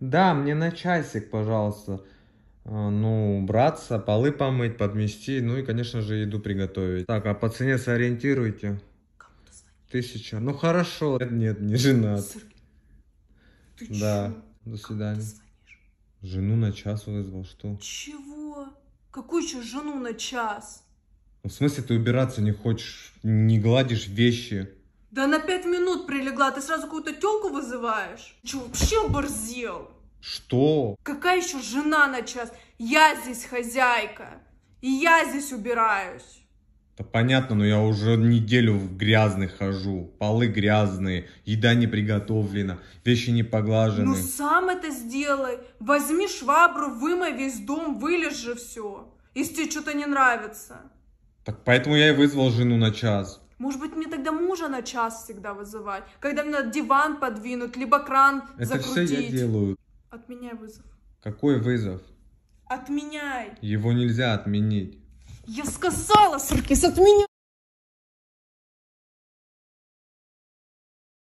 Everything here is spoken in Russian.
Да, мне на часик, пожалуйста. А, ну, браться, полы помыть, подмести, ну и, конечно же, еду приготовить. Так, а по цене сориентируйте. Тысяча. Ну хорошо. Нет, нет, не женат. Ты да. Чё? До свидания. Жену на час вызвал, что? Чего? Какую еще жену на час? Ну, в смысле ты убираться не хочешь, не гладишь вещи? Да на пять минут прилегла, ты сразу какую-то тёлку вызываешь? Чё вообще оборзел? Что? Какая еще жена на час? Я здесь хозяйка, и я здесь убираюсь. Да понятно, но я уже неделю в грязный хожу. Полы грязные, еда не приготовлена, вещи не поглажены. Ну сам это сделай. Возьми швабру, вымой весь дом, же все. Если тебе что-то не нравится. Так поэтому я и вызвал жену на час. Может быть, мне когда мужа на час всегда вызывать, когда мне надо диван подвинуть, либо кран Это закрутить. все я делаю. Отменяй вызов. Какой вызов? Отменяй. Его нельзя отменить. Я сказала, Саркис, отменяй.